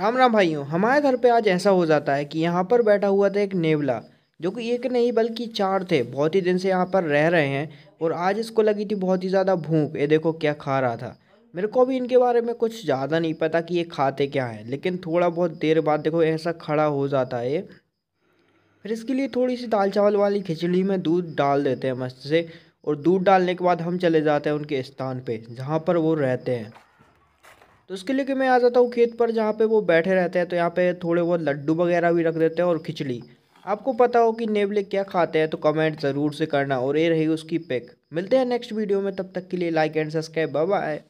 राम राम भाइयों हमारे घर पे आज ऐसा हो जाता है कि यहाँ पर बैठा हुआ था एक नेवला जो कि एक नहीं बल्कि चार थे बहुत ही दिन से यहाँ पर रह रहे हैं और आज इसको लगी थी बहुत ही ज़्यादा भूख ये देखो क्या खा रहा था मेरे को भी इनके बारे में कुछ ज़्यादा नहीं पता कि ये खाते क्या हैं लेकिन थोड़ा बहुत देर बाद देखो ऐसा खड़ा हो जाता है फिर इसके लिए थोड़ी सी दाल चावल वाली खिचड़ी में दूध डाल देते हैं मस्त से और दूध डालने के बाद हम चले जाते हैं उनके स्थान पर जहाँ पर वो रहते हैं तो उसके लिए कि मैं आ जाता हूँ खेत पर जहाँ पे वो बैठे रहते हैं तो यहाँ पे थोड़े बहुत लड्डू वगैरह भी रख देते हैं और खिचड़ी आपको पता हो कि नेवले क्या खाते हैं तो कमेंट ज़रूर से करना और ये रही उसकी पिक मिलते हैं नेक्स्ट वीडियो में तब तक के लिए लाइक एंड सब्सक्राइब बाय